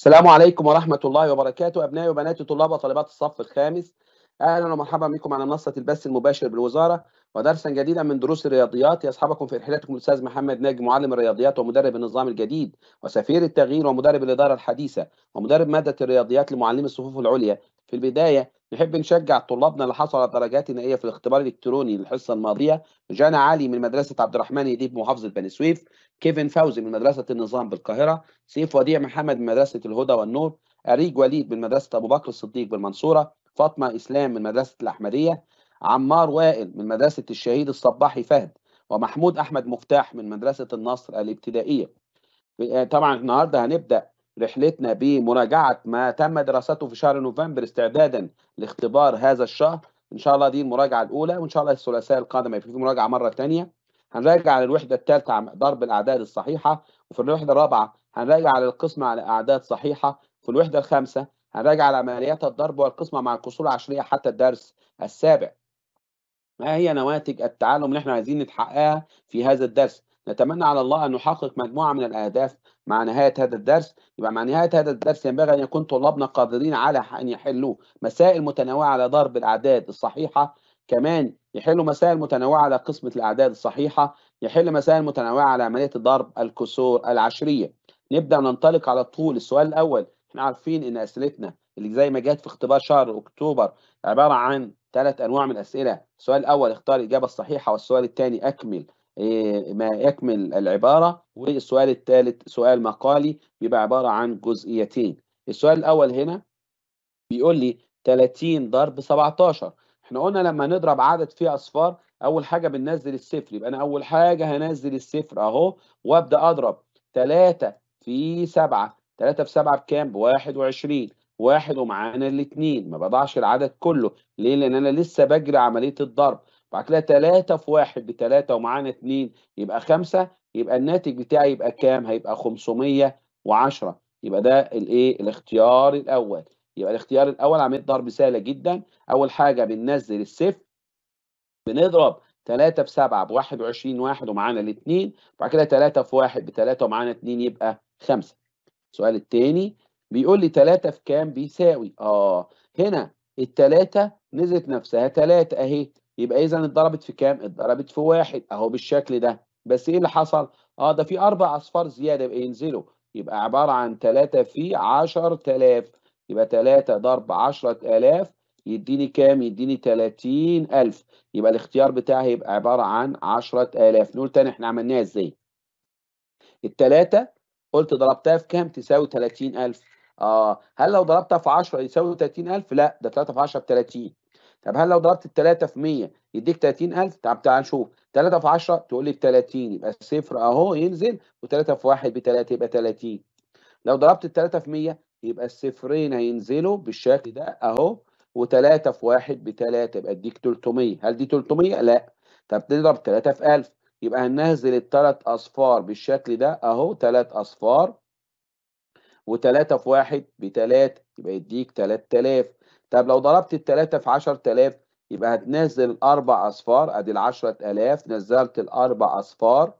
السلام عليكم ورحمة الله وبركاته أبنائي وبناتي طلاب وطالبات الصف الخامس اهلا ومرحبا بكم على منصه البث المباشر بالوزاره ودرسا جديدا من دروس الرياضيات يصحبكم في رحلتكم الاستاذ محمد ناجي معلم الرياضيات ومدرب النظام الجديد وسفير التغيير ومدرب الاداره الحديثه ومدرب ماده الرياضيات لمعلمي الصفوف العليا في البدايه نحب نشجع طلابنا اللي حصلوا على درجات نهائيه في الاختبار الالكتروني للحصه الماضيه جانا علي من مدرسه عبد الرحمن يديب محافظه بني سويف كيفن فوزي من مدرسه النظام بالقاهره سيف وديع محمد من مدرسه الهدى والنور أريج وليد من مدرسة أبو بكر الصديق بالمنصورة فاطمة إسلام من مدرسة الأحمدية عمار وائل من مدرسة الشهيد الصباحي فهد ومحمود أحمد مفتاح من مدرسة النصر الابتدائية آه، طبعا النهاردة هنبدأ رحلتنا بمراجعة ما تم دراسته في شهر نوفمبر استعدادا لاختبار هذا الشهر إن شاء الله دي المراجعة الأولى وإن شاء الله الثلاثاء القادم في مراجعة مرة ثانيه هنراجع على الوحدة الثالثة ضرب الأعداد الصحيحة وفي الوحدة الرابعة هنراجع على القسمة على أعداد صحيحة في الوحدة الخامسة هنراجع على عمليات الضرب والقسمة مع الكسور العشرية حتى الدرس السابع ما هي نواتج التعلم اللي احنا عايزين نتحققها في هذا الدرس نتمنى على الله أن نحقق مجموعة من الأهداف مع نهاية هذا الدرس يبقى مع نهاية هذا الدرس ينبغي أن يكون طلابنا قادرين على أن يحلوه مسائل متنوعة على ضرب الأعداد الصحيحة كمان يحلوا مسائل متنوعة على قسمة الأعداد الصحيحة يحل مسائل متنوعة على عملية الضرب الكسور العشرية نبدأ ننطلق على طول السؤال الأول احنا عارفين ان اسئلتنا اللي زي ما جت في اختبار شهر اكتوبر عباره عن ثلاث انواع من الاسئله السؤال الاول اختار الاجابه الصحيحه والسؤال الثاني اكمل إيه، ما يكمل العباره والسؤال الثالث سؤال مقالي بيبقى عباره عن جزئيتين السؤال الاول هنا بيقول لي 30 ضرب 17 احنا قلنا لما نضرب عدد فيه اصفار اول حاجه بننزل الصفر يبقى انا اول حاجه هنزل الصفر اهو وابدا اضرب 3 في 7 3 في 7 بكام؟ ب 21 واحد ومعانا الاثنين ما بضعش العدد كله ليه؟ لان انا لسه بجري عمليه الضرب بعد كده 3 في 1 ب 3 ومعانا 2 يبقى 5 يبقى الناتج بتاعي يبقى كام؟ هيبقى 510 يبقى ده الايه؟ الاختيار الاول يبقى الاختيار الاول عمليه ضرب سهله جدا اول حاجه بننزل الصفر بنضرب 3 في 7 ب 21 واحد ومعانا الاثنين بعد كده 3 في 1 ب 3 ومعانا 2 يبقى 5 السؤال الثاني بيقول لي 3 في كام بيساوي اه هنا الثلاثة نزلت نفسها 3 اهي يبقى اذا اتضربت في كام اتضربت في واحد اهو بالشكل ده بس ايه اللي حصل اه ده في اربع اصفار زياده يبقى ينزلوا يبقى عباره عن 3 في 10000 يبقى 3 ضرب 10000 يديني كام يديني 30000 يبقى الاختيار بتاعي هيبقى عباره عن 10000 نقول تاني احنا عملناها ازاي الثلاثه قلت ضربتها في كام تساوي 30000 اه هل لو ضربتها في 10 يساوي 30000 لا ده 3 في 10 ب 30 طب هل لو ضربت ال 3 في 100 يديك 30000 طب تعال نشوف 3 في 10 تقول لي ب 30 يبقى الصفر اهو ينزل و3 في 1 ب 3 يبقى 30 لو ضربت ال 3 في 100 يبقى الصفرين هينزلوا بالشكل ده اهو و3 في 1 ب 3 يبقى اديك 300 هل دي 300 لا طب تضرب 3 في 1000 يبقى هننزل التلات أصفار بالشكل ده أهو تلات أصفار وتلاتة في واحد بتلات يبقى يديك تلات تلاف طب لو ضربت التلاتة في عشر تلاف يبقى هتنزل الأربع أصفار أدي العشرة آلاف نزلت الأربع أصفار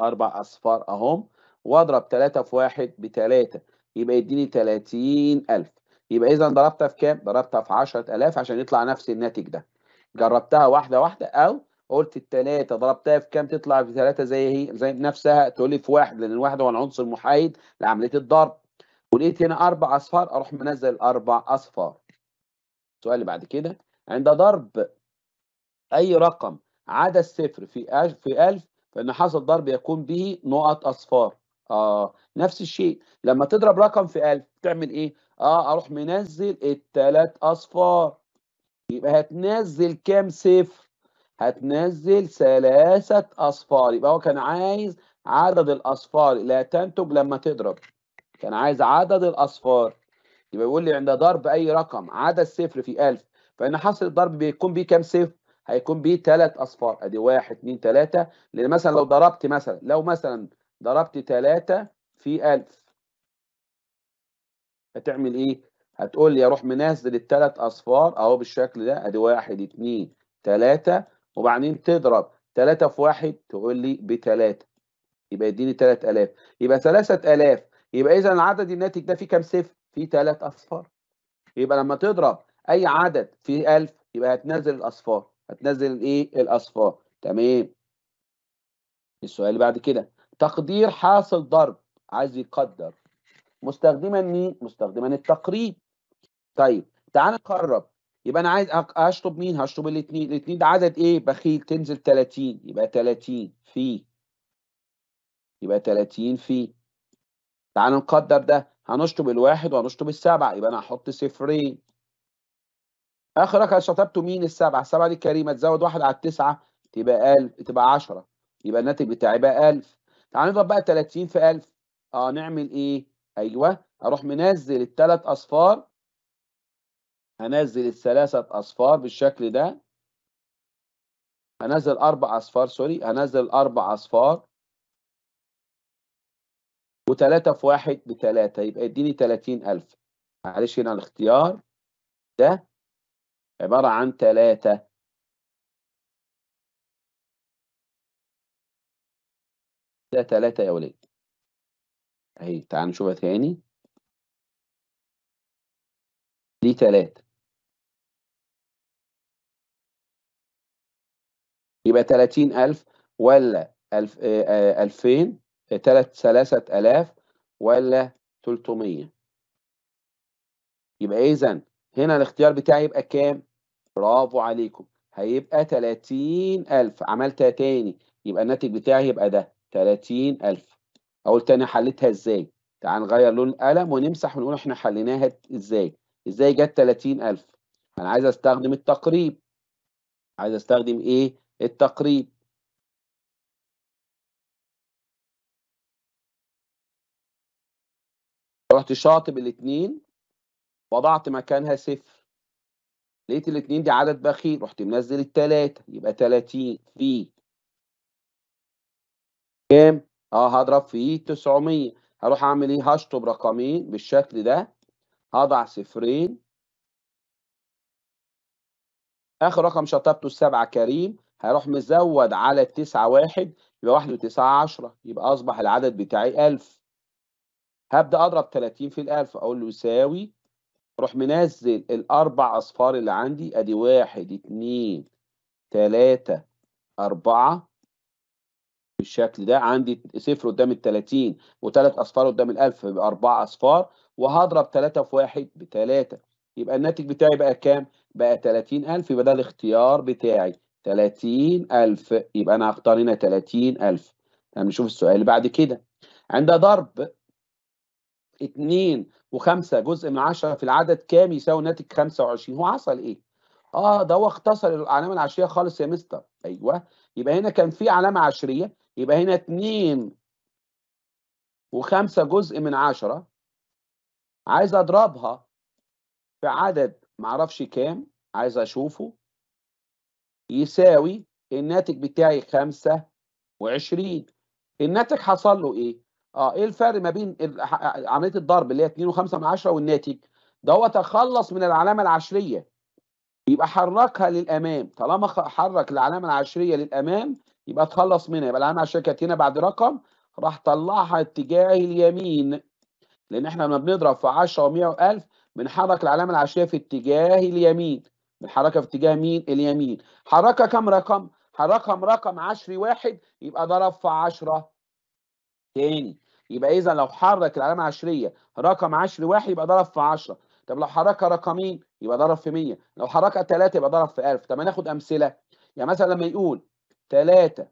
أربع أصفار أهم وأضرب تلاتة في واحد بتلاتة يبقى يديني تلاتين ألف يبقى إذا ضربتها في كام؟ ضربتها في عشرة آلاف عشان يطلع نفس الناتج ده جربتها واحدة واحدة أو قلت التلاتة ضربتها في كام تطلع في تلاتة زي هي زي نفسها تقول لي في واحد لأن الواحد هو العنصر المحايد لعملية الضرب ولقيت هنا أربع أصفار أروح منزل أربع أصفار السؤال اللي بعد كده عند ضرب أي رقم عدا الصفر في في ألف فإن حصل ضرب يكون به نقط أصفار آه نفس الشيء لما تضرب رقم في ألف تعمل إيه؟ آه أروح منزل التلات أصفار يبقى هتنزل كام صفر؟ هتنزل ثلاثة أصفار يبقى هو كان عايز عدد الأصفار لا تنتج لما تضرب كان عايز عدد الأصفار يبقى بيقول لي عند ضرب أي رقم عدد صفر في ألف فإن حصل الضرب بيكون بيه كام صفر؟ هيكون بيه ثلاث أصفار أدي واحد اثنين ثلاثة لأن مثلا لو ضربت مثلا لو مثلا ضربت ثلاثة في ألف هتعمل إيه؟ هتقول لي أروح منزل الثلاث أصفار أهو بالشكل ده أدي واحد اثنين ثلاثة وبعدين تضرب 3 في 1 تقول لي ب 3 يبقى يديني 3000 يبقى 3000 يبقى اذا العدد الناتج ده فيه كام صفر؟ فيه 3 اصفار يبقى لما تضرب اي عدد فيه 1000 يبقى هتنزل الاصفار هتنزل الايه؟ الاصفار تمام السؤال اللي بعد كده تقدير حاصل ضرب عايز يقدر مستخدما مين؟ مستخدما التقريب طيب تعال نقرب يبقى انا عايز اشطب مين هشطب الاثنين الاثنين ده عدد ايه بخيل تنزل 30 يبقى 30 في يبقى 30 في تعال نقدر ده هنشطب الواحد وهنشطب السبعه يبقى انا هحط صفرين اخر رقم شطبته مين السبعه السبعه دي كريمه تزود واحد على التسعه تبقى 1000 تبقى 10 يبقى الناتج بتاعي بقى 1000 تعال نضرب بقى 30 في 1000 اه نعمل ايه ايوه اروح منزل الثلاث اصفار هنزل الثلاثة أصفار بالشكل ده هنزل أربع أصفار سوري هنزل أربع أصفار وتلاتة في واحد بتلاتة يبقى يديني تلاتين ألف معلش هنا الاختيار ده عبارة عن تلاتة ده تلاتة يا ولد أهي تعال نشوفها تاني دي تلاتة يبقى 30000 ولا 2000 3000 آه، آه، آه، ولا 300 يبقى اذا هنا الاختيار بتاعي يبقى كام برافو عليكم هيبقى 30000 عملتها تاني يبقى الناتج بتاعي يبقى ده 30000 اقول تاني حليتها ازاي تعال نغير لون القلم ونمسح ونقول احنا حليناها ازاي ازاي جت 30000 انا عايز استخدم التقريب عايز استخدم ايه التقريب رحت شاطب الاثنين وضعت مكانها صفر لقيت الاثنين دي عدد بخير رحت منزل التلاتة يبقى تلاتين في كام؟ اه هضرب في 900 هروح اعمل ايه؟ هشطب رقمين بالشكل ده هضع صفرين اخر رقم شطبته السبعة كريم هيروح مزود على التسعة واحد يبقى واحد وتسعة عشرة يبقى أصبح العدد بتاعي ألف هبدأ أضرب تلاتين في الألف أقول له يساوي أروح منزل الأربع أصفار اللي عندي أدي واحد اتنين تلاتة أربعة بالشكل ده عندي صفر قدام ال 30 وثلاث أصفار قدام الألف يبقى أربع أصفار وهضرب تلاتة في واحد بتلاتة يبقى الناتج بتاعي بقى كام؟ بقى 30000 يبقى ده الاختيار بتاعي 30000 يبقى أنا هختار هنا 30000 هنشوف السؤال اللي بعد كده عند ضرب 2 و5 جزء من 10 في العدد كام يساوي ناتج 25 هو حصل ايه؟ اه ده هو اختصر العلامه العشريه خالص يا مستر ايوه يبقى هنا كان في علامه عشريه يبقى هنا 2 و5 جزء من 10 عايز اضربها في عدد معرفش كام عايز اشوفه يساوي الناتج بتاعي 25 الناتج حصل له ايه؟ اه ايه الفرق ما بين عمليه الضرب اللي هي 2 و5 من 10 والناتج؟ ده تخلص من العلامه العشريه يبقى حركها للامام طالما حرك العلامه العشريه للامام يبقى اتخلص منها يبقى العلامه العشريه كانت هنا بعد رقم راح طلعها اتجاه اليمين لان احنا لما بنضرب في 10 و100 و1000 بنحرك العلامه العشريه في اتجاه اليمين الحركة في اتجاه مين؟ اليمين حركة كم رقم؟ رقم رقم عشري واحد يبقى ضرب في عشرة تاني يبقى إذا لو حرك العلامة عشرية رقم عشري واحد يبقى ضرب في عشرة طب لو حركة رقمين يبقى ضرب في مية لو حركة تلاتة يبقى ضرب في ألف طب ناخد أمثلة يعني مثلا لما يقول تلاتة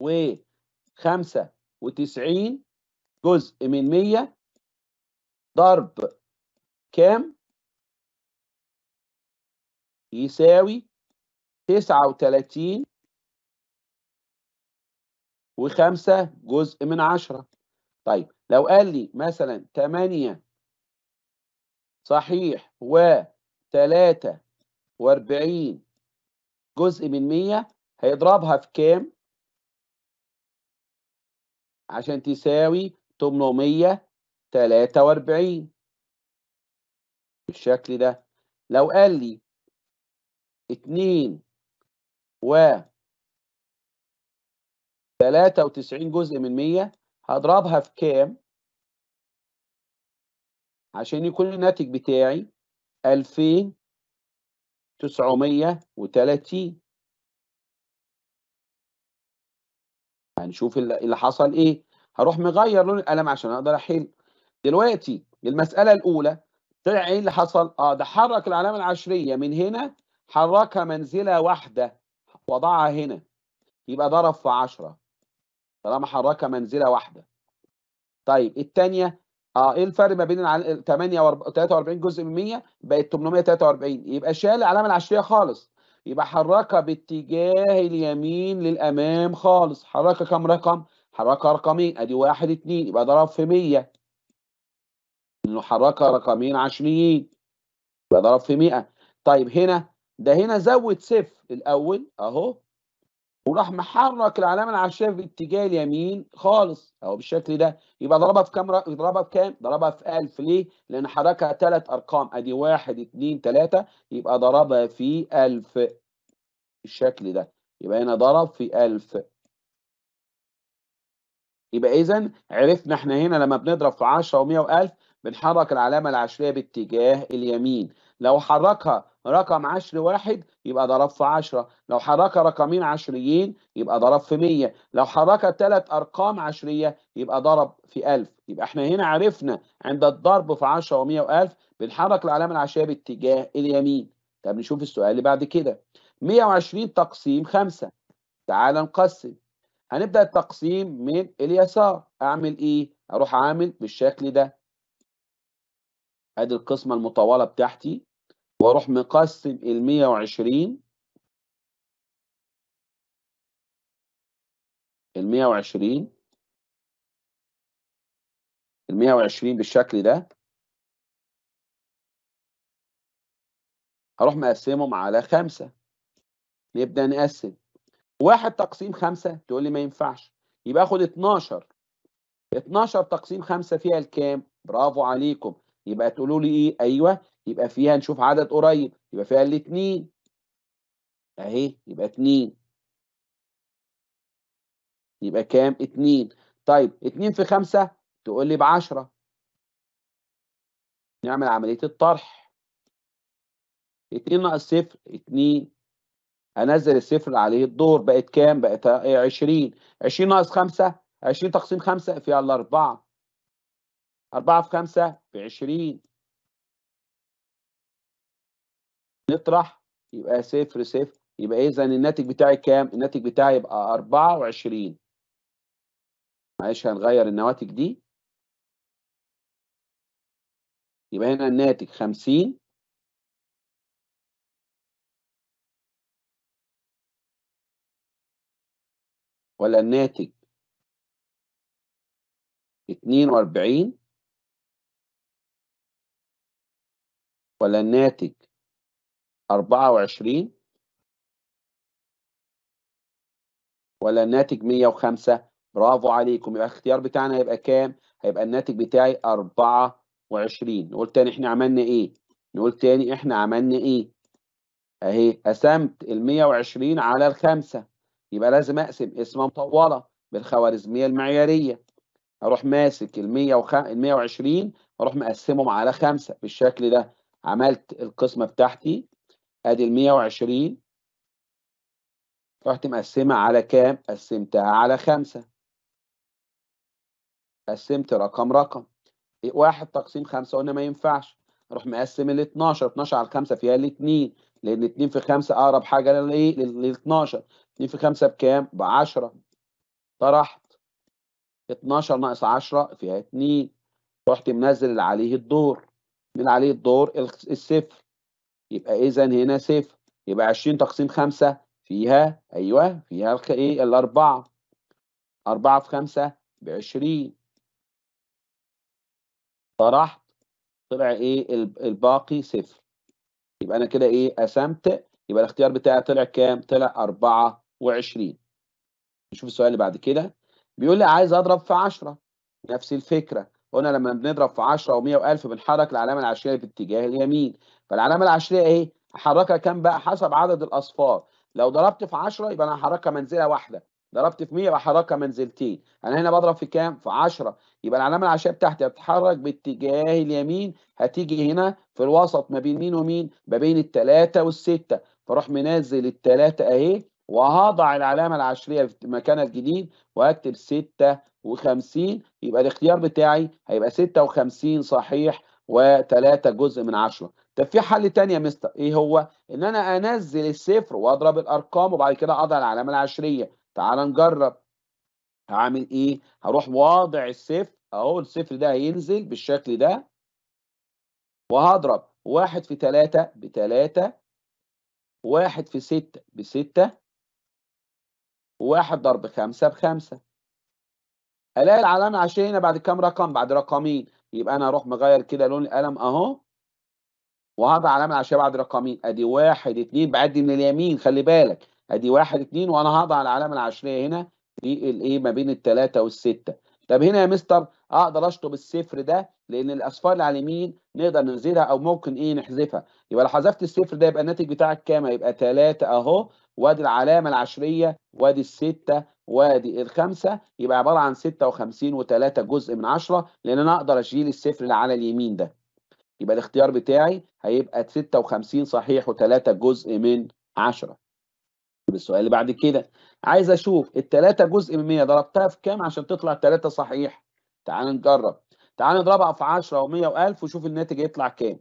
وخمسة وتسعين جزء من مية ضرب كام؟ يساوي تسعة وتلاتين وخمسة جزء من عشرة طيب لو قال لي مثلا تمانية صحيح وتلاتة واربعين جزء من مية هيضربها في كام عشان تساوي تمنمية تلاتة واربعين بالشكل ده لو قال لي 2 و 93 جزء من 100 هضربها في كام عشان يكون الناتج بتاعي 2930 هنشوف اللي حصل ايه هروح مغير لون القلم عشان اقدر احل دلوقتي المساله الاولى طلع ايه اللي حصل اه ده حرك العلامه العشريه من هنا حركها منزلة واحدة وضعها هنا يبقى ضرب في 10 طالما حركها منزلة واحدة طيب الثانية اه ايه الفرق ما بين 8 43 جزء من 100 بقت 843 يبقى شال العلامة العشرية خالص يبقى حركها باتجاه اليمين للامام خالص حركها كم رقم؟ حركها رقمين ادي واحد اثنين يبقى ضرب في 100 انه حركها رقمين عشريين يبقى ضرب في 100 طيب هنا ده هنا زود صفر الاول اهو وراح محرك العلامه العشريه في اتجاه اليمين خالص اهو بالشكل ده يبقى ضربها في كام ضربها في كام؟ ضربها في 1000 ليه؟ لان حركها ثلاث ارقام ادي 1 2 3 يبقى ضربها في 1000 بالشكل ده يبقى هنا ضرب في 1000 يبقى اذا عرفنا احنا هنا لما بنضرب في 10 و100 و1000 بنحرك العلامه العشريه باتجاه اليمين لو حركها رقم عشر واحد يبقى ضرب في 10 لو حرك رقمين عشريين يبقى ضرب في 100 لو حرك ثلاث ارقام عشريه يبقى ضرب في 1000 يبقى احنا هنا عرفنا عند الضرب في 10 و100 و1000 بنحرك العلامه العشريه باتجاه اليمين طب نشوف السؤال اللي بعد كده 120 تقسيم 5 تعال نقسم هنبدا التقسيم من اليسار اعمل ايه اروح عامل بالشكل ده ادي القسمه المطوله بتاعتي واروح مقسم ال 120 ال 120 ال 120 بالشكل ده هروح مقسمهم على خمسة نبدأ نقسم واحد تقسيم خمسة تقول لي ما ينفعش يبقى اخد 12 12 تقسيم خمسة فيها الكام برافو عليكم يبقى تقولوا لي ايه ايوه يبقى فيها نشوف عدد قريب يبقى فيها الاثنين اهي يبقى اتنين يبقى كام اتنين طيب اتنين في خمسة تقول لي بعشرة نعمل عملية الطرح اتنين ناقص صفر اتنين هنزل الصفر عليه الدور بقت كام بقت عشرين عشرين ناقص خمسة عشرين تقسيم خمسة فيها الأربعة أربعة في خمسة عشرين نطرح يبقى صفر صفر يبقى اذا الناتج بتاعي كام؟ الناتج بتاعي يبقى 24 معلش هنغير النواتج دي يبقى هنا الناتج 50 ولا الناتج 42 ولا الناتج 24 ولا الناتج 105 برافو عليكم يبقى الاختيار بتاعنا هيبقى كام؟ هيبقى الناتج بتاعي 24 نقول تاني احنا عملنا ايه؟ نقول تاني احنا عملنا ايه؟ اهي قسمت ال 120 على الخمسه يبقى لازم اقسم قسمه مطوله بالخوارزميه المعياريه اروح ماسك ال 120 اروح مقسمهم على خمسه بالشكل ده عملت القسمه بتاعتي ادي ال 120 رحت مقسمها على كام؟ قسمتها على خمسة قسمت رقم رقم واحد تقسيم خمسة قلنا ما ينفعش اروح مقسم ال 12 12 على خمسة فيها ال 2 لان 2 في خمسة اقرب حاجه للايه لل 12 إيه؟ 2 في خمسة بكام ب 10 طرحت 12 ناقص 10 فيها 2 رحت منزل اللي عليه الدور من عليه الدور الصفر يبقى اذا هنا صفر يبقى 20 تقسيم 5 فيها ايوه فيها ايه الاربعه 4 في 5 ب 20 طرحت طلع ايه الباقي صفر يبقى انا كده ايه قسمت يبقى الاختيار بتاعي طلع كام؟ طلع 24 نشوف السؤال اللي بعد كده بيقول لي عايز اضرب في 10 نفس الفكره قلنا لما بنضرب في 10 و100 و1000 بنحرك العلامه العشريه باتجاه اليمين فالعلامه العشريه ايه؟ احركها كام بقى؟ حسب عدد الاصفار لو ضربت في 10 يبقى انا هحركها منزله واحده ضربت في 100 بحركها منزلتين انا هنا بضرب في كام في 10 يبقى العلامه العشريه بتاعتي هتتحرك باتجاه اليمين هتيجي هنا في الوسط ما بين مين ومين ما بين الثلاثه والسته فاروح منزل الثلاثه اهي وهضع العلامه العشريه في مكانها الجديد واكتب 56 يبقى الاختيار بتاعي هيبقى 56 صحيح و3 جزء من 10 طب في حل تاني يا مستر ايه هو ان انا انزل الصفر واضرب الارقام وبعد كده اضع العلامه العشريه تعال نجرب هعمل ايه هروح واضع الصفر اهو الصفر ده هينزل بالشكل ده وهضرب واحد في تلاتة بتلاتة واحد في ستة بستة واحد ضرب خمسة بخمسة الاقي العلامه العشريه هنا بعد كام رقم بعد رقمين يبقى انا اروح مغير كده لون القلم اهو وهضع علامة العشية بعد رقمين ادي واحد اتنين بعدي من اليمين خلي بالك ادي واحد اتنين وانا هضع العلامة العشرية هنا في الايه ما بين التلاتة والستة طب هنا يا مستر اقدر اشطب الصفر ده لان الاصفار اللي على اليمين نقدر ننزلها او ممكن ايه نحذفها يبقى لو حذفت الصفر ده يبقى الناتج بتاعك كام هيبقى ثلاثه اهو وادي العلامه العشريه وادي السته وادي الخمسه يبقى عباره عن سته وخمسين وثلاثه جزء من عشره لان انا اقدر اشيل الصفر اللي على اليمين ده يبقى الاختيار بتاعي هيبقى 56 صحيح و3 جزء من 10 السؤال اللي بعد كده عايز اشوف ال3 جزء من 100 ضربتها في كام عشان تطلع 3 صحيح تعال نجرب تعال نضربها في 10 و100 و1000 وشوف الناتج هيطلع كام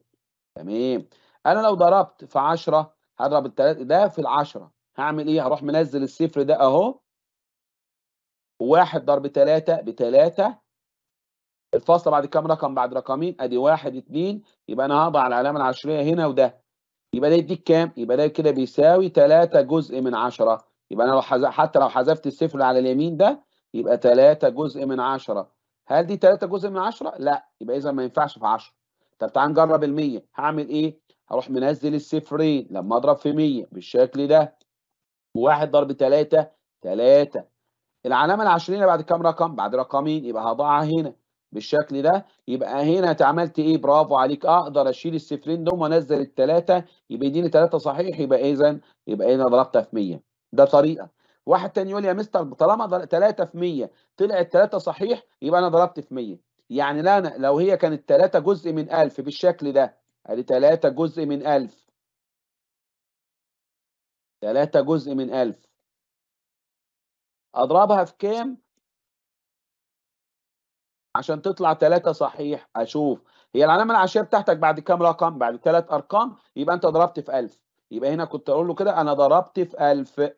تمام انا لو ضربت في 10 هضرب ال3 ده في ال10 هعمل ايه هروح منزل الصفر ده اهو واحد ضرب ب بتلاتة الفاصله بعد كام رقم بعد رقمين ادي واحد اتنين يبقى انا هضع العلامه العشريه هنا وده يبقى ده يديك كام يبقى ده كده بيساوي 3 جزء من 10 يبقى انا لو حز... حتى لو حذفت الصفر على اليمين ده يبقى 3 جزء من 10 هل دي 3 جزء من 10 لا يبقى اذا ما ينفعش في 10 طب تعال نجرب ال100 هعمل ايه هروح منزل الصفرين لما اضرب في 100 بالشكل ده 1 ضرب 3 3 العلامه العشريه بعد كام رقم بعد رقمين يبقى هضعها هنا بالشكل ده يبقى هنا اتعملت ايه برافو عليك اقدر اشيل الصفرين دول وانزل الثلاثه يبقى يديني ثلاثه صحيح يبقى اذا يبقى هنا ضربتها في 100 ده طريقه واحد تاني يقول يا مستر طالما ثلاثه في 100 طلعت ثلاثه صحيح يبقى انا ضربت في 100 يعني لا أنا لو هي كانت ثلاثه جزء من 1000 بالشكل ده ادي ثلاثه جزء من 1000 ثلاثه جزء من 1000 اضربها في كام عشان تطلع ثلاثة صحيح أشوف هي العلامة العشرية بتاعتك بعد كام رقم؟ بعد ثلاث أرقام يبقى أنت ضربت في 1000 يبقى هنا كنت أقول له كده أنا ضربت في 1000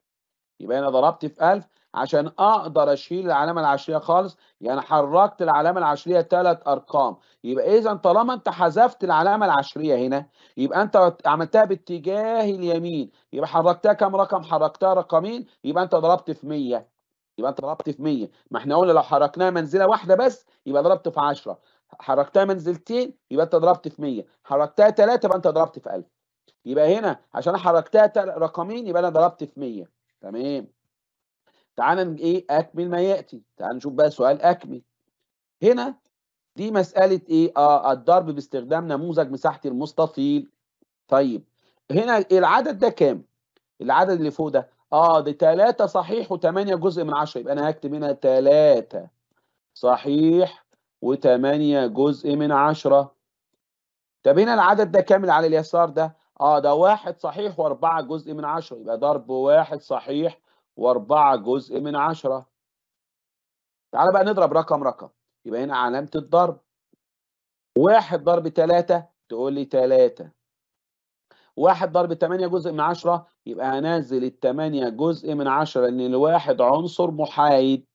يبقى أنا ضربت في 1000 عشان أقدر أشيل العلامة العشرية خالص يعني حركت العلامة العشرية ثلاث أرقام يبقى إذا طالما أنت حذفت العلامة العشرية هنا يبقى أنت عملتها باتجاه اليمين يبقى حركتها كام رقم؟ حركتها رقمين يبقى أنت ضربت في 100 يبقى انت ضربت في 100 ما احنا قلنا لو حركناها منزله واحده بس يبقى ضربت في 10 حركتها منزلتين يبقى انت ضربت في 100 حركتها ثلاثه يبقى انت ضربت في 1000 يبقى هنا عشان حركتها رقمين يبقى انا ضربت في 100 تمام تعال ايه اكمل ما ياتي تعال نشوف بقى سؤال اكمل هنا دي مساله ايه اه الضرب باستخدام نموذج مساحه المستطيل طيب هنا العدد ده كام العدد اللي فوق ده اه دي 3 صحيح و8 جزء من 10 يبقى انا هكتب هنا 3 صحيح و8 جزء من 10 طب هنا العدد ده كامل على اليسار ده اه ده واحد صحيح واربعة جزء من عشرة يبقى ضرب واحد صحيح واربعة جزء من عشرة تعال بقى نضرب رقم رقم يبقى هنا علامة الضرب واحد ضرب تلاتة تقول لي تلاتة واحد ضرب 8 جزء من 10 يبقى هنزل ال 8 جزء من 10 لان الواحد عنصر محايد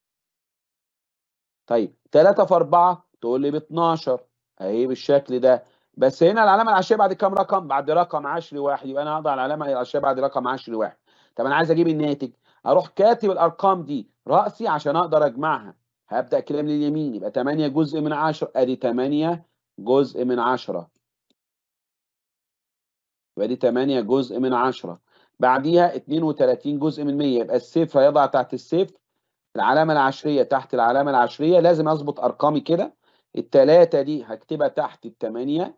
طيب 3 في 4 تقول لي ب 12 اهي بالشكل ده بس هنا العلامه العشريه بعد كام رقم بعد رقم 10 واحد يبقى انا هقضي العلامه العشريه بعد رقم 10 واحد طب انا عايز اجيب الناتج اروح كاتب الارقام دي راسي عشان اقدر اجمعها هبدا كده من اليمين يبقى 8 جزء من 10 ادي 8 جزء من 10 يبقى دي 8 جزء من 10 بعديها 32 جزء من 100 يبقى الصفر هيضع تحت الصفر العلامة العشرية تحت العلامة العشرية لازم أظبط أرقامي كده التلاتة دي هكتبها تحت التمانية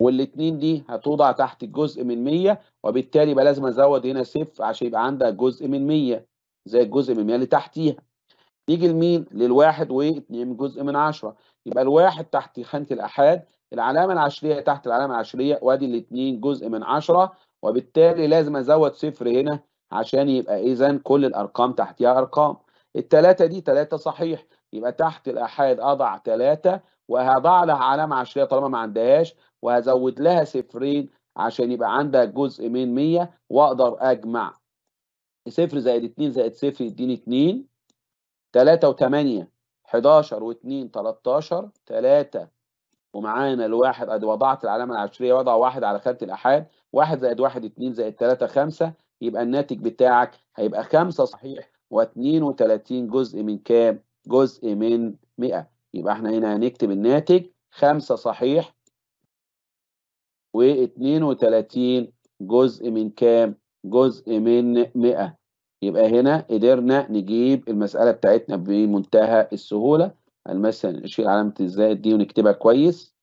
والاتنين دي هتوضع تحت الجزء من 100 وبالتالي يبقى لازم أزود هنا صفر عشان يبقى عندها جزء من 100 زي الجزء من 100 اللي تحتيها نيجي لمين؟ للواحد واتنين جزء من 10 يبقى الواحد تحت خانة الأحاد العلامة العشرية تحت العلامة العشرية وادي الاتنين جزء من عشرة وبالتالي لازم ازود صفر هنا عشان يبقى اذا كل الارقام تحتها ارقام التلاتة دي تلاتة صحيح يبقى تحت الأحاد أضع تلاتة وهضع لها علامة عشرية طالما ما عندهاش وهزود لها صفرين عشان يبقى عندها جزء من مية وأقدر أجمع صفر زائد اتنين زائد صفر يديني اتنين تلاتة وتمانية حداشر واتنين تلاتاشر تلاتة ومعانا الواحد قد وضعت العلامة العشرية وضع واحد على خانة الآحاد واحد زائد واحد اتنين زائد تلاتة خمسة يبقى الناتج بتاعك هيبقى خمسة صحيح و32 جزء من كام؟ جزء من 100 يبقى احنا هنا هنكتب الناتج خمسه صحيح و32 جزء من كام؟ جزء من 100 يبقى هنا قدرنا نجيب المسألة بتاعتنا بمنتهى السهولة يعني مثلا نشيل علامة الزائد دي ونكتبها كويس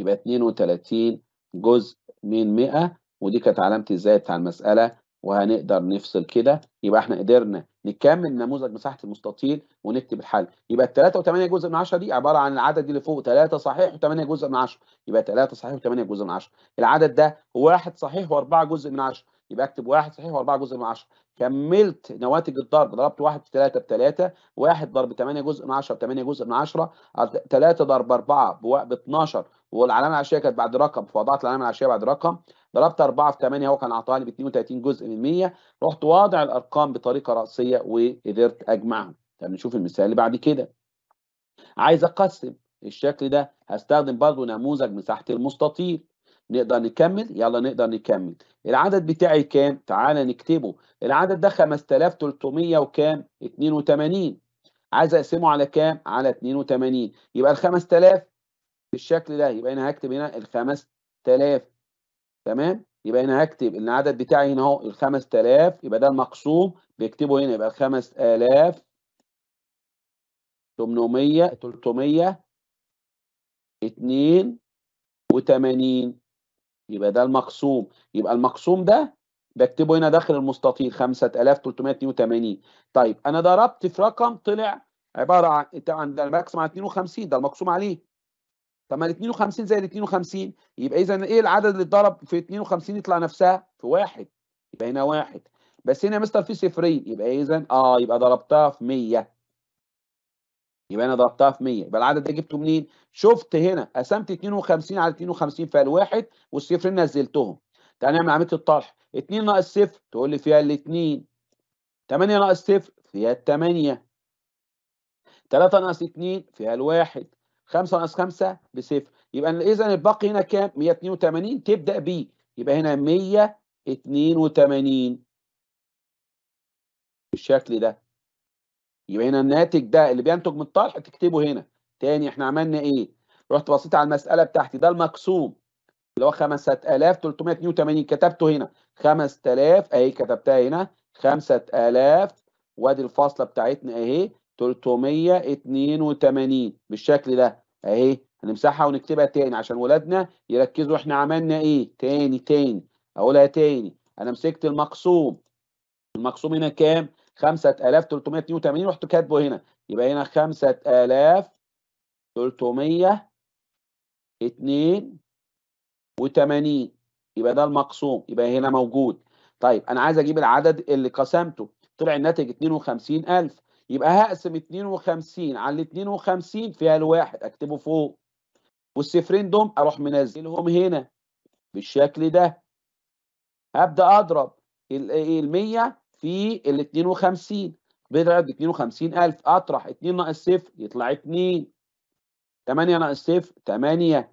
يبقى 32 جزء من 100 ودي كانت علامة الزائد بتاع المسألة وهنقدر نفصل كده يبقى احنا قدرنا نكمل نموذج مساحة المستطيل ونكتب الحل يبقى ال 3 و8 جزء من 10 دي عبارة عن العدد اللي فوق 3 صحيح و8 جزء من 10 يبقى 3 صحيح و8 جزء من 10 العدد ده 1 صحيح و4 جزء من 10 يبقى اكتب 1 صحيح و4 جزء من 10 كملت نواتج الضرب ضربت 1 في 3 ب 3 1 ضرب 8 جزء من 10 ب 8 جزء من 10 3 ضرب 4 ب 12 والعلامه العشريه كانت بعد رقم فوضعت العلامه العشريه بعد رقم ضربت 4 في 8 هو كان اعطاني ب 32 جزء من 100 رحت واضع الارقام بطريقه راسيه وقدرت اجمعهم طب نشوف المثال اللي بعد كده عايز اقسم الشكل ده هستخدم برضه نموذج مساحه المستطيل نقدر نكمل يلا نقدر نكمل العدد بتاعي كام تعال نكتبه العدد ده 5300 وكام 82 عايز اقسمه على كام على 82 يبقى ال 5000 بالشكل ده يبقى انا هكتب هنا ال 5000 تمام يبقى هنا هكتب ان العدد بتاعي هنا اهو ال 5000 يبقى ده المقسوم بيكتبه هنا يبقى ال 5000 800 300 2 يبقى ده المقسوم يبقى المقسوم ده بكتبه هنا داخل المستطيل 5382 طيب انا ضربت في رقم طلع عباره عن انت عند الماكس مع 52 ده المقسوم عليه طب ما ال 52 زائد 52 يبقى اذا ايه العدد اللي اتضرب في 52 يطلع نفسها في واحد يبقى هنا واحد بس هنا يا مستر في صفرين يبقى اذا اه يبقى ضربتها في 100 يبقى انا ضربتها في 100 يبقى العدد ده جبته منين شفت هنا قسمت 52 على 52 فالواحد والصفرين نزلتهم تعالى نعمل عمليه الطرح 2 ناقص صفر تقول لي فيها الاثنين 8 ناقص صفر فيها الثمانية 3 ناقص 2 فيها الواحد 5 ناقص 5 بصفر يبقى اذا الباقي هنا كام 182 تبدا بيه يبقى هنا 182 بالشكل ده يبقى هنا الناتج ده اللي بينتج من الطرح تكتبه هنا تاني احنا عملنا ايه رحت بصيت على المساله بتاعتي ده المقسوم اللي هو 5382 كتبته هنا 5000 اهي كتبتها هنا 5000 وادي الفاصله بتاعتنا اهي 382 بالشكل ده اهي هنمسحها ونكتبها تاني عشان ولادنا يركزوا احنا عملنا ايه تاني تاني اقولها تاني انا مسكت المقسوم المقسوم هنا كام 5382 رحت كاتبه هنا يبقى هنا 5382 يبقى ده المقسوم يبقى هنا موجود طيب انا عايز اجيب العدد اللي قسمته طلع الناتج 52000 يبقى هقسم 52 على ال 52 فيها الواحد اكتبه فوق والصفرين دول اروح منزلهم هنا بالشكل ده هبدا اضرب ال 100 إيه، في ال 52 بضعة 52000 اطرح 2 ناقص 0 يطلع 2 8 ناقص 0 8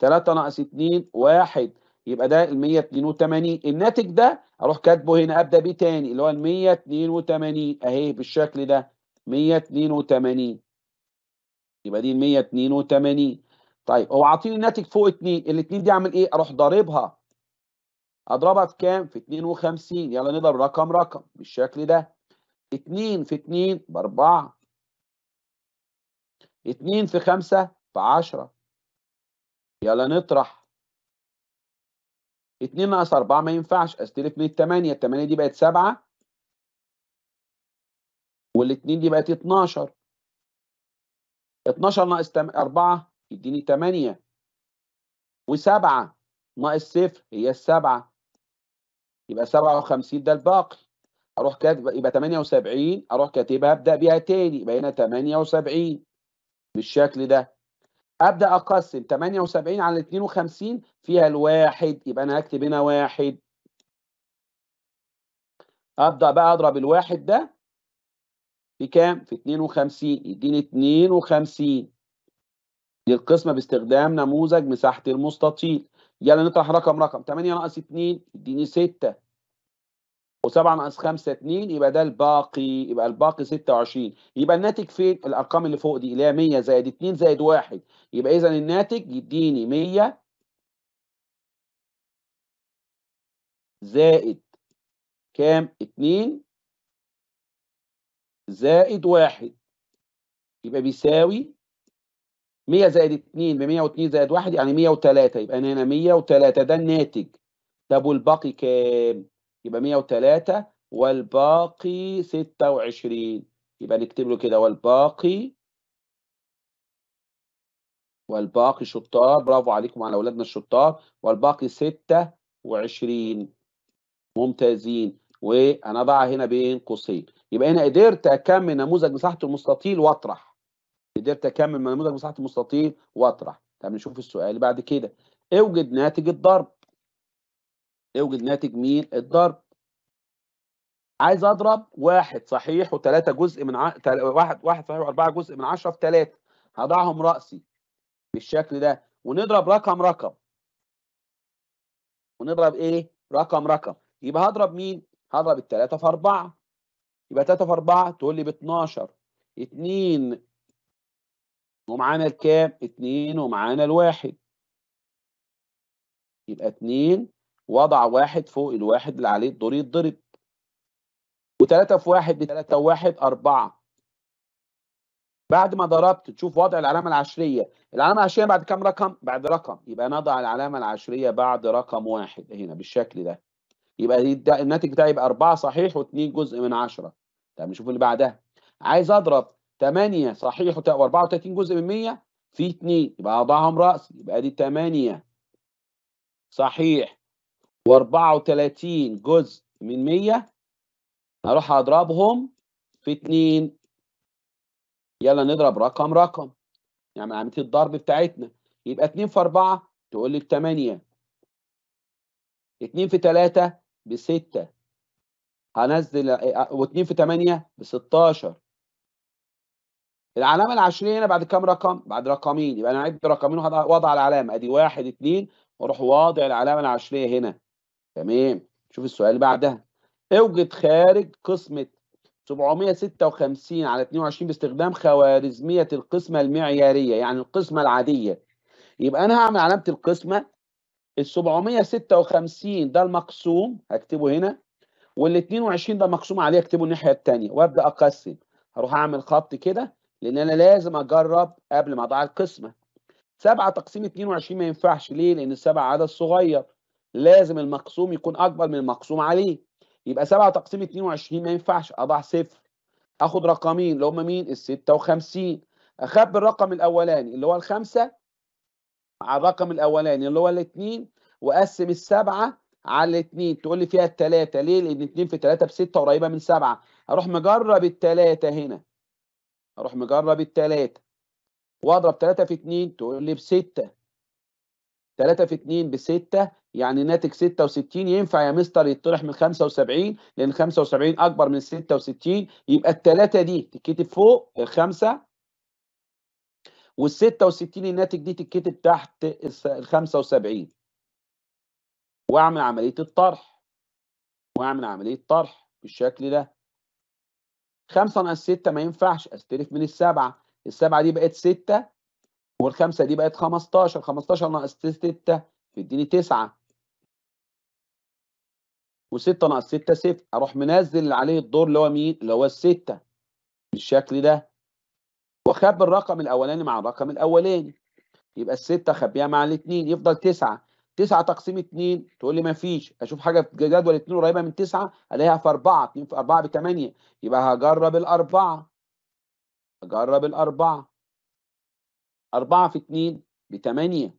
3 ناقص 2 1 يبقى ده ال 182 الناتج ده اروح كاتبه هنا ابدا بيه تاني اللي هو ال 182 اهي بالشكل ده 182 يبقى دي ال 182 طيب هو عاطيني الناتج فوق 2 ال 2 دي اعمل ايه؟ اروح ضاربها اضربها في كام في 52 يلا نضرب رقم رقم بالشكل ده 2 في 2 ب 4 2 في 5 ب 10 يلا نطرح 2 ناقص 4 ما ينفعش استلف من 8 8 دي بقت 7 وال 2 دي بقت 12 12 ناقص 4 يديني 8 و7 ناقص 0 هي السبعة يبقى 57 ده الباقي اروح كاتب يبقى 78 اروح كاتبها ابدا بيها تاني يبقى هنا 78 بالشكل ده ابدا اقسم 78 على 52 فيها الواحد يبقى انا هكتب هنا واحد ابدا بقى اضرب الواحد ده في كام؟ في 52 يديني 52 دي القسمه باستخدام نموذج مساحه المستطيل يلا نطرح رقم رقم 8 ناقص 2 اديني 6 و7 ناقص 5 2 يبقى ده الباقي يبقى الباقي 26 يبقى الناتج فين الارقام اللي فوق دي اللي هي 100 زائد 2 زائد 1 يبقى اذا الناتج يديني 100 زائد كام 2 زائد 1 يبقى بيساوي 100 زائد 2 ب 102 زائد 1 يعني 103 يبقى هنا 103 ده الناتج طب والباقي كام؟ يبقى 103 والباقي 26 يبقى نكتب له كده والباقي والباقي شطار برافو عليكم على اولادنا الشطار والباقي 26 ممتازين وانا ضع هنا بين قوسين يبقى هنا قدرت اكمل نموذج مساحته المستطيل واطرح قدرت اكمل من نموذج مساحه المستطيل واطرح طب نشوف السؤال بعد كده اوجد ناتج الضرب اوجد ناتج مين الضرب عايز اضرب واحد صحيح وثلاثة جزء من ع... واحد واحد صحيح واربعة جزء من عشرة في ثلاثة هضعهم رأسي بالشكل ده ونضرب رقم رقم ونضرب ايه رقم رقم يبقى هضرب مين هضرب الثلاثة في أربعة يبقى ثلاثة في اربعة تقول لي ب 12 ومعانا الكام؟ اتنين ومعانا الواحد يبقى اتنين وضع واحد فوق الواحد اللي عليه الدور يتضرب وتلاتة في واحد ب وواحد أربعة. بعد ما ضربت تشوف وضع العلامة العشرية العلامة العشرية بعد كام رقم؟ بعد رقم يبقى نضع العلامة العشرية بعد رقم واحد هنا بالشكل ده يبقى الناتج بتاعي يبقى أربعة صحيح واتنين جزء من عشرة. طب نشوف اللي بعدها عايز اضرب 8 صحيح و34 جزء من 100 في 2 يبقى اضعهم راس يبقى دي 8 صحيح و34 جزء من 100 هروح اضربهم في 2 يلا نضرب رقم رقم يعني عمليه الضرب بتاعتنا يبقى 2 في 4 تقول لي ب 8 2 في 3 ب 6 هنزل آه، آه، و2 في 8 ب 16 العلامه العشريه هنا بعد كام رقم؟ بعد رقمين يبقى انا عد رقمين واضع العلامه ادي واحد اثنين واروح واضع العلامه العشريه هنا تمام شوف السؤال اللي بعدها اوجد خارج قسمه 756 على 22 باستخدام خوارزميه القسمه المعياريه يعني القسمه العاديه يبقى انا هعمل علامه القسمه ال 756 ده المقسوم هكتبه هنا وال 22 ده مقسوم عليه اكتبه الناحيه الثانيه وابدا اقسم هروح اعمل خط كده لان انا لازم اجرب قبل ما اضع القسمه سبعة تقسيم 22 ما ينفعش ليه لان السبعة عدد صغير لازم المقسوم يكون اكبر من المقسوم عليه يبقى 7 تقسيم 22 ما ينفعش اضع صفر اخد رقمين اللي هم مين ال 56 اخبي الرقم الاولاني اللي هو الخمسه على الرقم الاولاني اللي هو الاثنين واقسم السبعه على الاثنين تقول لي فيها الثلاثه ليه؟ لان اثنين في ثلاثه بسته قريبه من سبعه اروح مجرب الثلاثه هنا اروح مجرب التلاتة واضرب تلاتة في اتنين تقول لي بستة تلاتة في اتنين بستة يعني ناتج وستين ينفع يا مستر يطرح من خمسة وسبعين لان خمسة وسبعين اكبر من ستة وستين يبقى التلاتة دي تتكتب فوق الخمسة وال 66 الناتج دي تتكتب تحت ال 75 واعمل عملية الطرح واعمل عملية طرح بالشكل ده خمسة ناقص ستة ما ينفعش استلف من السبعة السبعة دي بقت ستة والخمسة دي بقت 15 15 ناقص ستة تديني تسعه وسته ناقص سته صفر اروح منزل عليه الدور اللي هو مين اللي هو الستة بالشكل ده واخبي الرقم الاولاني مع الرقم الاولاني يبقى الستة اخبيها مع الاثنين يفضل تسعة 9 تقسيم 2 تقول لي ما فيش اشوف حاجه في جدول 2 قريبه من 9 الاقيها في 4 2 في 4 ب 8 يبقى هجرب الاربعه هجرب الاربعه 4 في 2 ب 8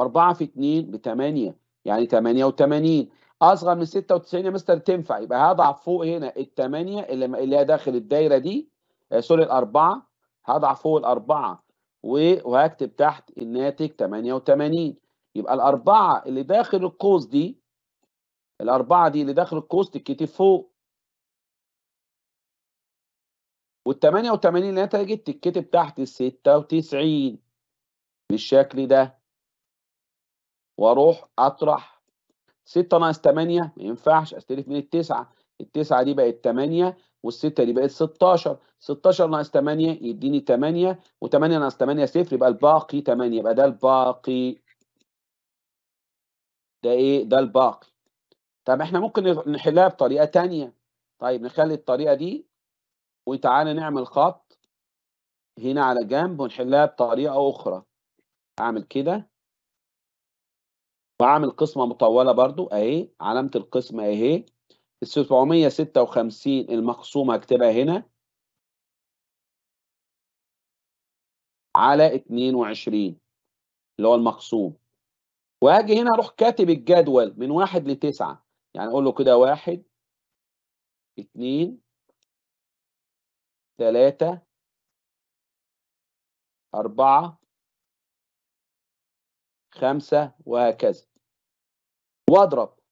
و4 في 2 ب 8 يعني 88 اصغر من 96 يا مستر تنفع يبقى هضع فوق هنا التمانية اللي اللي هي داخل الدايره دي آه، سوري الاربعه هضع فوق الاربعه وهكتب تحت الناتج 88 يبقى الأربعة اللي داخل القوس دي الأربعة دي اللي داخل القوس تتكتب فوق وال 88 اللي نتجت تتكتب تحت ال 96 بالشكل ده وأروح أطرح 6 ناقص 8 ما ينفعش أستلف من التسعة التسعة دي بقت 8 والستة دي بقت 16 16 ناقص 8 يديني 8 و8 ناقص 8 صفر يبقى الباقي 8 يبقى ده الباقي ده ايه ده الباقي طب احنا ممكن نحلها بطريقة ثانيه طيب نخلي الطريقة دي وتعالى نعمل خط هنا على جنب ونحلها بطريقة أخرى أعمل كده وأعمل قسمة مطولة برضو أهي علامة القسمة أهي ال 756 المقسومة اكتبها هنا على 22 اللي هو المقسوم واجي هنا اروح كاتب الجدول من واحد لتسعة يعني اقول له كده واحد اتنين تلاتة أربعة خمسة وهكذا واضرب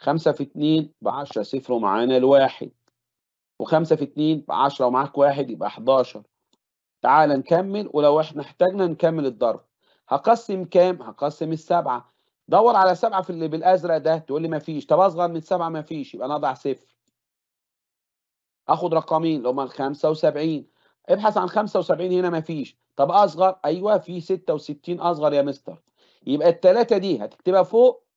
خمسة في اتنين بعشرة صفر ومعانا الواحد وخمسة في اتنين بعشرة ومعاك واحد يبقى حداشر تعال نكمل ولو احنا احتاجنا نكمل الضرب هقسم كام؟ هقسم السبعة دور على سبعة في اللي بالأزرق ده تقول لي مفيش طب أصغر من سبعة مفيش يبقى نضع صفر آخد رقمين لو هما الخمسة وسبعين ابحث عن خمسة وسبعين هنا مفيش طب أصغر أيوه في ستة وستين أصغر يا مستر يبقى التلاتة دي هتكتبها فوق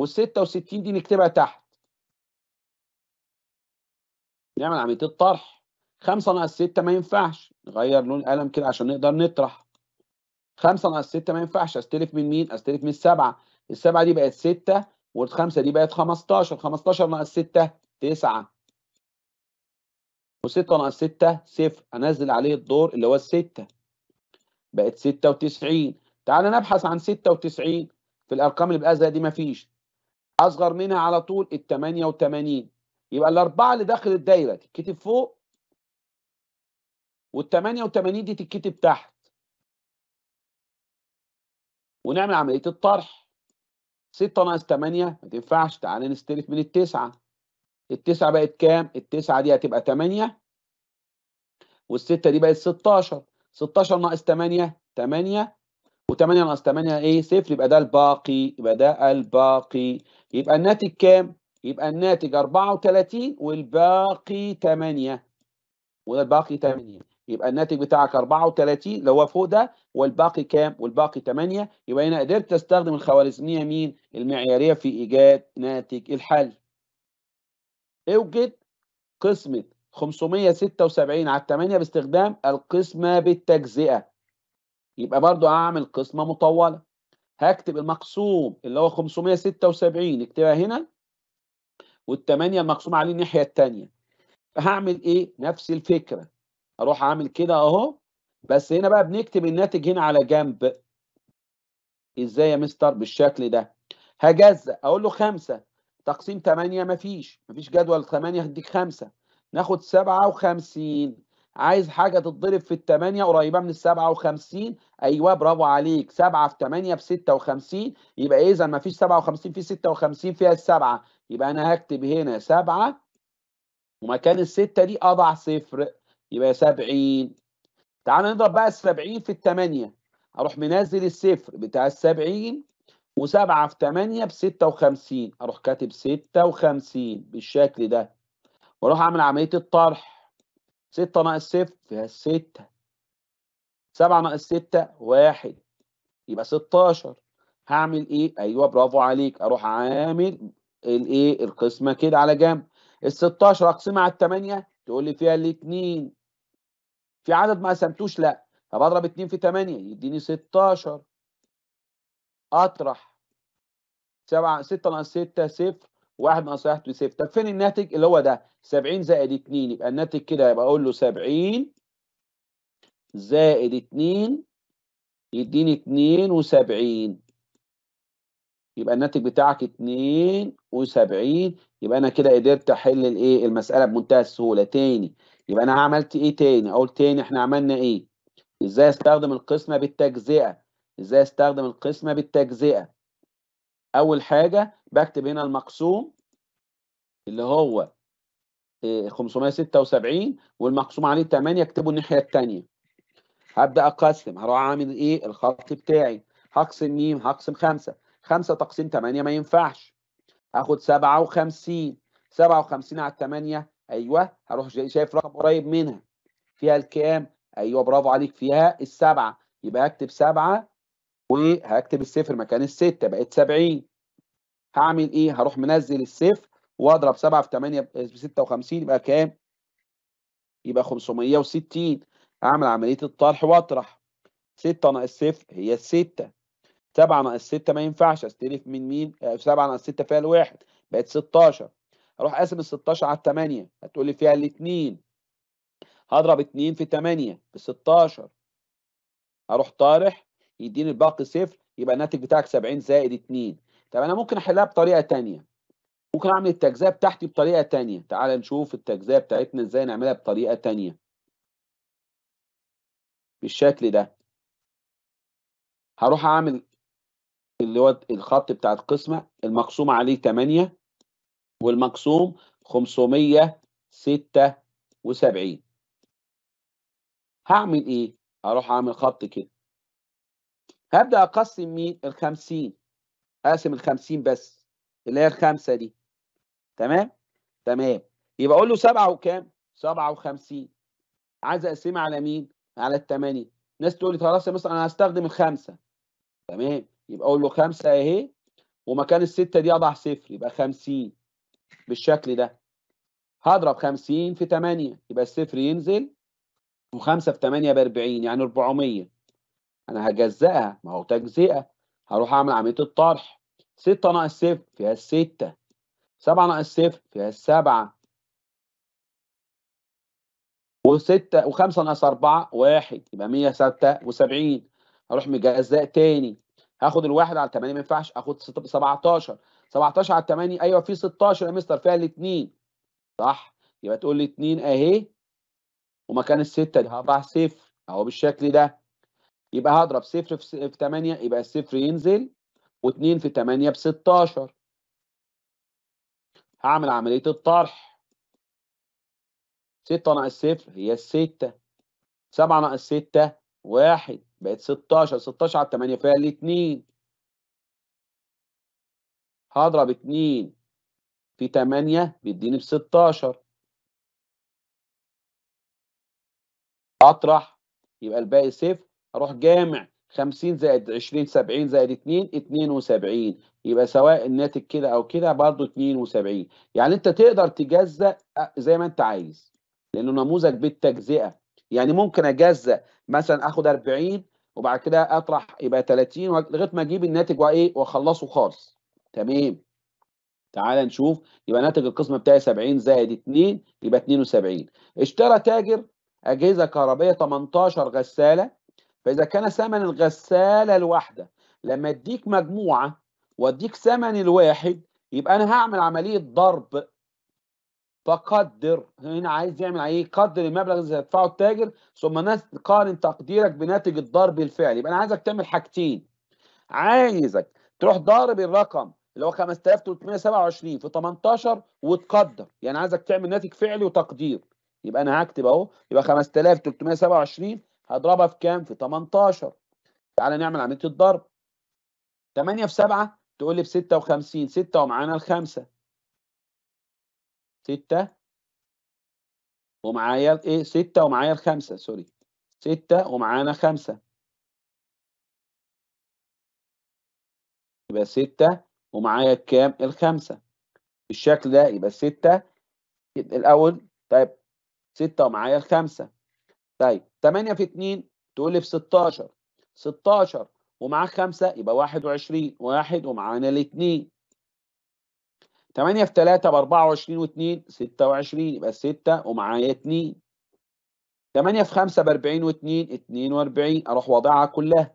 وال66 دي نكتبها تحت نعمل عمليه الطرح 5 ناقص 6 ما ينفعش نغير لون القلم كده عشان نقدر نطرح 5 ناقص 6 ما ينفعش استلف من مين استلف من السبعه السبعه دي بقت 6 والخمسه دي بقت 15 15 ناقص 6 9 و6 ناقص 6 صفر انزل عليه الدور اللي هو الستة بقت 96 تعال نبحث عن 96 في الارقام اللي بقى زي دي مفيش اصغر منها على طول ال 88 يبقى الاربعه اللي داخل الدايره تتكتب فوق وال 88 دي تتكتب تحت ونعمل عمليه الطرح 6 ناقص 8 ما تنفعش تعالى نستلف من التسعه التسعه بقت كام؟ التسعه دي هتبقى 8 والسته دي بقت 16 16 ناقص 8 8 و8 ناقص 8 ايه صفر يبقى ده الباقي يبقى ده الباقي يبقى الناتج كام يبقى الناتج 34 والباقي 8 وده الباقي 8 يبقى الناتج بتاعك 34 اللي هو فوق ده والباقي كام والباقي 8 يبقى هنا قدرت تستخدم الخوارزميه مين المعياريه في ايجاد ناتج الحل اوجد قسمه 576 على 8 باستخدام القسمه بالتجزئه يبقى برضو اعمل قسمه مطوله هكتب المقسوم اللي هو 576 اكتبها هنا والثمانيه المقسوم عليه الناحيه الثانيه هعمل ايه نفس الفكره اروح اعمل كده اهو بس هنا بقى بنكتب الناتج هنا على جنب ازاي يا مستر بالشكل ده هجزأ اقول له خمسة تقسيم 8 مفيش مفيش جدول 8 هديك 5 ناخد 57 عايز حاجه تتضرب في الثمانية قريبه من ال 57 ايوه برافو عليك 7 في 8 ب 56 يبقى إيه؟ اذا ما فيش 57 في 56 فيها السبعه يبقى انا هكتب هنا 7 ومكان الستة دي اضع صفر يبقى 70 تعال نضرب بقى ال 70 في الثمانية اروح منزل الصفر بتاع ال 70 و7 في 8 ب 56 اروح كاتب 56 بالشكل ده واروح اعمل عمليه الطرح 6 ناقص صفر فيها 6 7 ناقص 6 1 يبقى 16 هعمل ايه ايوه برافو عليك اروح عامل الايه القسمه كده على جنب ال 16 اقسمها على 8 تقول لي فيها الاثنين في عدد ما قسمتوش لا طب اضرب 2 في 8 يديني 16 اطرح 7 6 ناقص 6 صفر واحد ناقص واحد تساوي طب فين الناتج اللي هو ده 70 زائد 2 يبقى الناتج كده يبقى اقول له 70 زائد 2 يديني 72 يبقى الناتج بتاعك 72 يبقى انا كده قدرت احل الايه المساله بمنتهى السهوله تاني يبقى انا عملت ايه تاني اقول تاني احنا عملنا ايه ازاي استخدم القسمه بالتجزئه ازاي استخدم القسمه بالتجزئه اول حاجه بكتب هنا المقسوم اللي هو 576 آه، والمقسوم عليه 8 اكتبه الناحيه الثانيه هبدا اقسم هروح اعمل ايه الخط بتاعي هقسم ميم هقسم 5 5 تقسيم 8 ما ينفعش هاخد 57 57 على 8 ايوه هروح شايف رقم قريب منها فيها الكام ايوه برافو عليك فيها السبعه يبقى هكتب 7 وهكتب الصفر مكان الستة بقت سبعين هعمل ايه؟ هروح منزل الصفر واضرب سبعة في تمانية بستة وخمسين يبقى كام؟ يبقى خمسمية وستين اعمل عمليه الطرح واطرح ستة ناقص صفر هي الستة سبعة ناقص ستة ما ينفعش استلف من مين؟ آه، سبعة ناقص ستة فيها الواحد بقت ستاشر اروح قاسم ال 16 على 8 هتقول لي فيها الاثنين هضرب 2 في 8 ب 16 هروح طارح يديني الباقي صفر يبقى الناتج بتاعك 70 زائد 2 طب انا ممكن احلها بطريقه ثانيه ممكن اعمل التجزئه بتاعتي بطريقه ثانيه تعال نشوف التجزئه بتاعتنا ازاي نعملها بطريقه ثانيه بالشكل ده هروح اعمل اللي هو الخط بتاع القسمه المقسوم عليه 8 والمقسوم 576 هعمل ايه هروح اعمل خط كده هبدأ أقسم مين الخمسين أقسم الخمسين بس اللي هي الخمسة دي تمام تمام يبقى أقول له سبعة وكام سبعة وخمسين عايز أقسمها على مين على التمانية ناس تقول لي خلاص يا مصر أنا هستخدم الخمسة تمام يبقى أقول له خمسة أهي ومكان الستة دي أضع صفر يبقى خمسين بالشكل ده هضرب خمسين في تمانية يبقى الصفر ينزل وخمسة في تمانية بأربعين يعني أربعمية انا هجزئها ما هو تجزئه هروح اعمل عمليه الطرح 6 ناقص 0 فيها 6 7 ناقص 0 فيها 7 و6 و5 ناقص 4 1 يبقى 176 هروح مجزاء تاني هاخد الواحد على 8 ما ينفعش اخد 17 17 على 8 ايوه في 16 يا مستر فيها الاثنين صح يبقى تقول لي 2 اهي ومكان الستة دي هضع صفر اهو بالشكل ده يبقى هضرب صفر في 8 يبقى الصفر ينزل و2 في 8 ب 16 هعمل عملية الطرح 6 ناقص صفر هي الستة 7 ناقص 6 واحد بقت 16 16 على 8 فيها الاتنين هضرب 2 في 8 بيديني ب 16 اطرح يبقى الباقي صفر اروح جامع 50 زائد 20 70 زائد 2 72 يبقى سواء الناتج كده او كده برضه 72 يعني انت تقدر تجزأ آه، زي ما انت عايز لانه نموذج بالتجزئه يعني ممكن اجزأ مثلا اخد 40 وبعد كده اطرح يبقى 30 لغايه ما اجيب الناتج وايه واخلصه خالص تمام تعال نشوف يبقى ناتج القسم بتاعي 70 زائد 2 يبقى 72 اشترى تاجر اجهزه كهربائيه 18 غساله فإذا كان ثمن الغسالة الواحدة لما أديك مجموعة وأديك ثمن الواحد يبقى أنا هعمل عملية ضرب فقدر هنا عايز يعمل ايه؟ قدر المبلغ اللي هيدفعه التاجر ثم قارن تقديرك بناتج الضرب الفعلي يبقى انا عايزك تعمل حاجتين عايزك تروح ضارب الرقم اللي هو 5327 في 18 وتقدر يعني عايزك تعمل ناتج فعلي وتقدير يبقى انا هكتب اهو يبقى 5327 هضربها في كام؟ في 18 تعالى نعمل عمليه الضرب 8 في 7 تقول لي في 56 6 ومعانا الخمسه 6 ومعايا ايه 6 ومعايا الخمسه سوري 6 ومعانا خمسه يبقى 6 ومعايا الكام الخمسه بالشكل ده يبقى 6 الاول طيب 6 ومعايا الخمسه طيب 8 في 2 تقول لي في 16 16 ومعاه 5 يبقى 21 1 ومعانا ال 2 8 في 3 ب 24 و2 26 يبقى 6 ومعايا 2 8 في 5 ب 40 و2 42 اروح واضعها كلها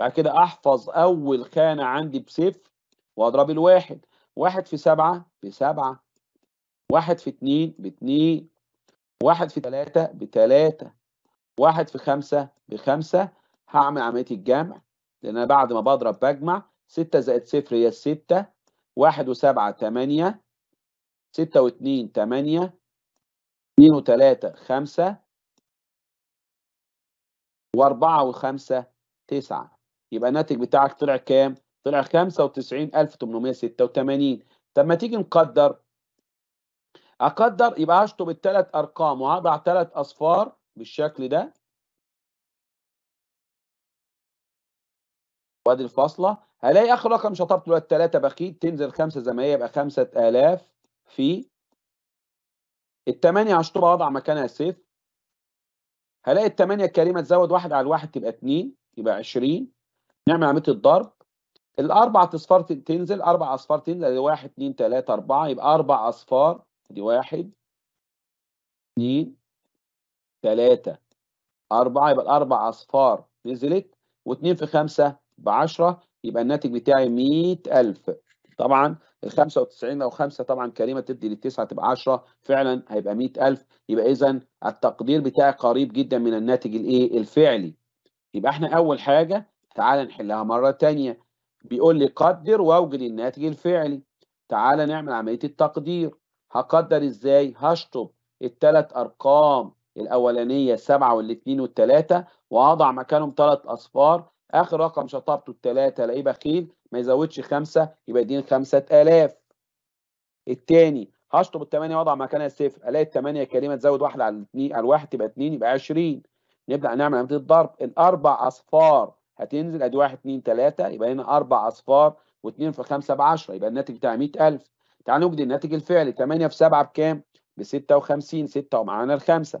بعد كده احفظ اول خانه عندي بصفر واضرب الواحد واحد في 7 بسبعة واحد في 2 باتنين واحد في 3 بتلاتة واحد في خمسة بخمسة هعمل عملية الجمع لأن أنا بعد ما بضرب بجمع ستة زائد صفر هي الستة واحد وسبعة تمانية ستة واتنين تمانية اتنين وتلاتة خمسة وأربعة وخمسة تسعة يبقى الناتج بتاعك طلع كام؟ طلع خمسة وتسعين ألف تمنمية ستة وتمانين طب ما تيجي نقدر أقدر يبقى هشطب التلات أرقام وهضع تلات أصفار بالشكل ده وادي الفاصله هلاقي اخر رقم شطبت اللي هو بخيت تنزل خمسه زي ما هي يبقى 5000 في الثمانية هشطبها اضع مكانها صفر هلاقي الثمانية الكريمة تزود واحد على الواحد تبقى اتنين يبقى 20 نعمل عملية الضرب الأربع أصفار تنزل أربع أصفار تنزل واحد اتنين تلاتة أربعة يبقى أربع أصفار دي واحد اتنين 3 4 يبقى الاربع اصفار نزلت و2 في 5 ب 10 يبقى الناتج بتاعي 100000 طبعا ال 95 لو 5 طبعا كريمة تدي لل 9 تبقى 10 فعلا هيبقى 100000 يبقى اذا التقدير بتاعي قريب جدا من الناتج الايه الفعلي يبقى احنا اول حاجه تعال نحلها مره ثانيه بيقول لي قدر واوجد الناتج الفعلي تعال نعمل عمليه التقدير هقدر ازاي هشطب الثلاث ارقام الاولانيه سبعه والاثنين والثلاثه وهضع مكانهم ثلاث اصفار اخر رقم شطبته الثلاثه الاقيه بخيل ما يزودش خمسه يبقى يديني 5000 الثاني هشطب الثمانيه واضع مكانها صفر الاقي الثمانيه كريمه تزود واحد على الاثنين على الواحد تبقى 2 يبقى 20 نبدا نعمل عمليه الضرب الاربع اصفار هتنزل ادي واحد 2 3 يبقى هنا اربع اصفار و في خمسه ب 10 يبقى الناتج بتاع 100000 تعالوا نجد الناتج الفعلي 8 في 7 بكام؟ ب 56 6 ومعانا الخمسه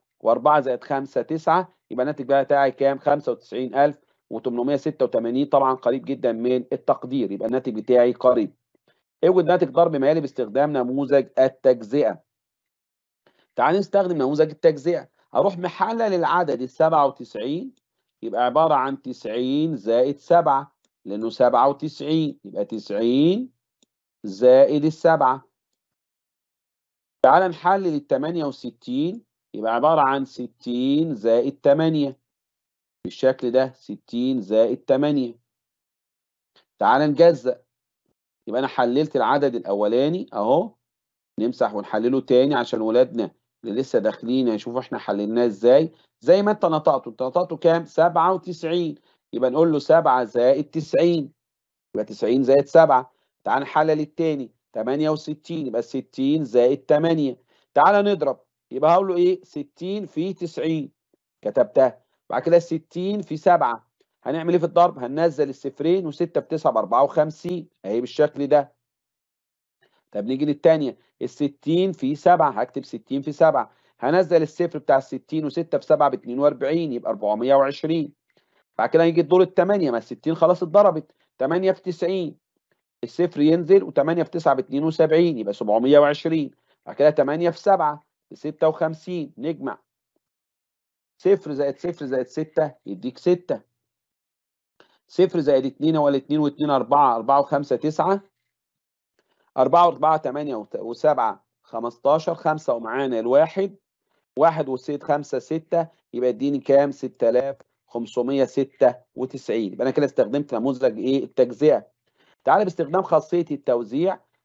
و4 زائد 5 9 يبقى الناتج بقى بتاعي كام 95886 طبعا قريب جدا من التقدير يبقى الناتج بتاعي قريب اوجد ناتج ضرب مالي باستخدام نموذج التجزئه تعال نستخدم نموذج التجزئه هروح محلل العدد ال 97 يبقى عباره عن 90 زائد 7 لانه 97 يبقى 90 زائد السبعة تعال نحلل ال 68 يبقى عبارة عن 60 زائد 8 بالشكل ده 60 زائد 8 تعال نجزأ يبقى أنا حللت العدد الأولاني أهو نمسح ونحلله تاني عشان ولادنا اللي لسه داخلين يشوفوا احنا حللناه ازاي زي ما انت نطقته انت نطقته كام 97 يبقى نقول له 7 زائد 90 يبقى 90 زائد 7 تعال نحلل التاني 68 يبقى 60 زائد 8 تعال نضرب يبقى هقول له ايه 60 في 90 كتبتها بعد كده 60 في 7 هنعمل ايه في الضرب هننزل الصفرين و6 ب 9 ب 54 اهي بالشكل ده طب نيجي للثانيه ال 60 في 7 هكتب 60 في 7 هنزل الصفر بتاع ال 60 و6 ب 7 ب 42 يبقى 420 بعد كده هيجي الدور ال 8 ما ال 60 خلاص اتضربت 8 في 90 الصفر ينزل و8 في 9 ب 72 يبقى 720 بعد كده 8 في 7 56 نجمع صفر زائد صفر زائد 6 يديك 6 صفر زائد 2 هو 2 و2 4 4 و5 9 4 و4 8 و7 15 5 ومعانا الواحد واحد و6 5 6 يبقى اديني كام 6596 يبقى انا كده استخدمت نموذج ايه التجزئه تعالى باستخدام خاصيه التوزيع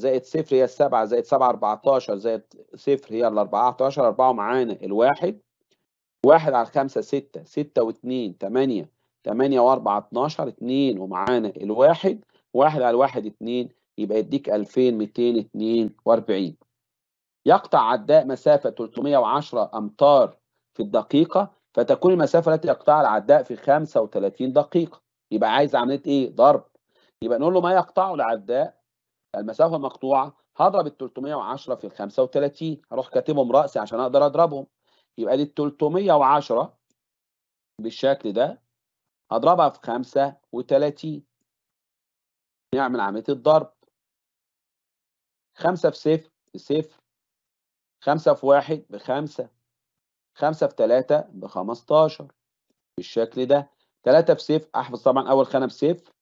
زائد صفر هي السبعة زائد سبعة 14 زائد صفر هي ال 14 أربعة معانا الواحد واحد على خمسة ستة ستة واتنين تمانية تمانية وأربعة اتناشر اتنين ومعانا الواحد واحد على واحد اتنين يبقى يديك ألفين ميتين اتنين وأربعين يقطع عداء مسافة وعشرة أمتار في الدقيقة فتكون المسافة التي يقطعها العداء في 35 دقيقة يبقى عايز عملية إيه؟ ضرب يبقى نقول له ما يقطعه العداء المسافه مقطوعه هضرب ال 310 في 35 هروح كاتبهم راسي عشان اقدر اضربهم يبقى دي ال 310 بالشكل ده هضربها في 35 نعمل عمليه الضرب 5 في 0 0 5 في 1 ب 5 5 في 3 ب 15 بالشكل ده 3 في 0 احفظ طبعا اول خانه بصفر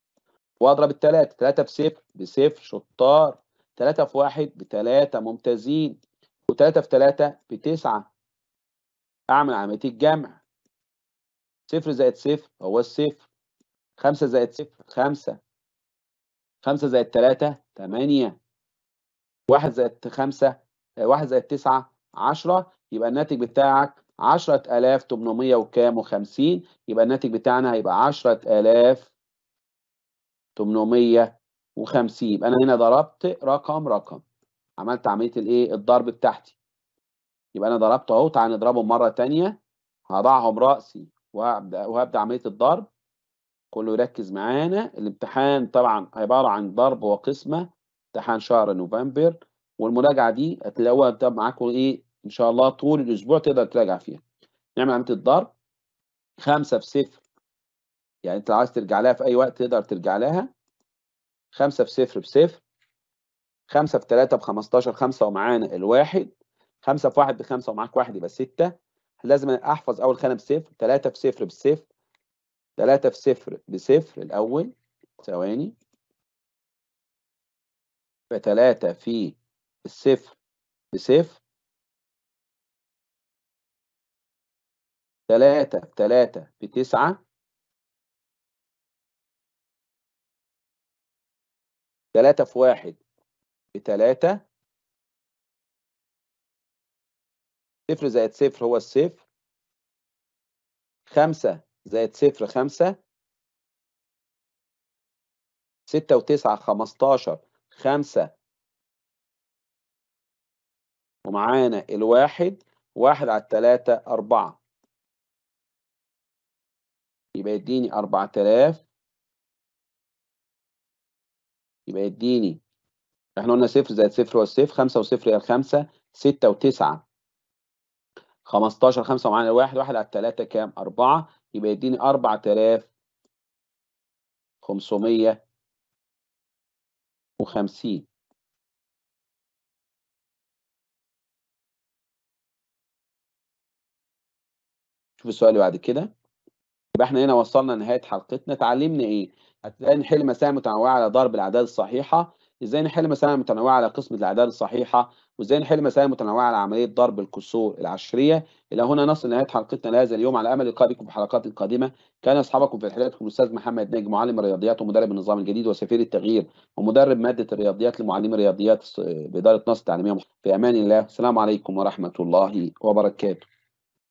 واضرب الثلاثه ثلاثه في صفر بصفر شطار ثلاثه في واحد بثلاثه ممتازين وثلاثه في ثلاثه بتسعه اعمل عمليه الجمع صفر زائد صفر هو الصفر خمسة زائد صفر خمسة خمسة زائد تلاتة تمانية واحد زائد خمسة واحد زائد تسعة عشرة يبقى الناتج بتاعك عشرة آلاف تمنمية وكام وخمسين يبقى الناتج بتاعنا هيبقى عشرة آلاف 850 يبقى انا هنا ضربت رقم رقم عملت عمليه الايه الضرب بتاعتي يبقى انا ضربته اهو تعال نضربهم مره ثانيه هضعهم راسي وهبدا وهبدا عمليه الضرب كله يركز معانا الامتحان طبعا عباره عن ضرب وقسمه امتحان شهر نوفمبر والمراجعه دي هتلاقوها معاكم ايه ان شاء الله طول الاسبوع تقدر تراجع فيها نعمل عمليه الضرب 5 في 0 يعني انت عايز ترجع لها في اي وقت تقدر ترجع لها خمسة في صفر بصفر خمسة في تلاتة بخمستاشر خمسة ومعانا الواحد خمسة في واحد بخمسة ومعاك واحد يبقى ستة لازم احفظ اول خانة بصفر تلاتة في صفر بصفر تلاتة في صفر بصفر الاول ثواني يبقى في الصفر بصفر تلاتة في تلاتة بتسعة 3 في 1 ب 3 صفر زائد صفر هو الصفر خمسة زائد صفر خمسة ستة وتسعة خمستاشر خمسة ومعانا الواحد واحد على التلاتة أربعة يبقى يديني 4000 يبقى يديني احنا قلنا صفر زائد صفر هو الصفر خمسة وصفر هي الخمسة ستة وتسعة خمستاشر خمسة ومعانا واحد واحد على تلاتة كام؟ أربعة يبقى يديني أربعة آلاف خمسمية وخمسين شوف السؤال اللي بعد كده يبقى احنا هنا وصلنا لنهاية حلقتنا اتعلمنا ايه؟ هتلاقي نحل مسائل متنوعة على ضرب الأعداد الصحيحة ازاي نحل مسائل متنوعة على قسمة الأعداد الصحيحة وازاي نحل مسائل متنوعة على عملية ضرب الكسور العشرية إلى هنا نصل لنهاية حلقتنا لهذا اليوم على أمل اللقاء بكم في حلقات قادمة كان أصحابكم في رحلتكم الأستاذ محمد ناجي معلم الرياضيات ومدرب النظام الجديد وسفير التغيير ومدرب مادة الرياضيات لمعلمي الرياضيات بإدارة نصر التعليمية في أمان الله السلام عليكم ورحمة الله وبركاته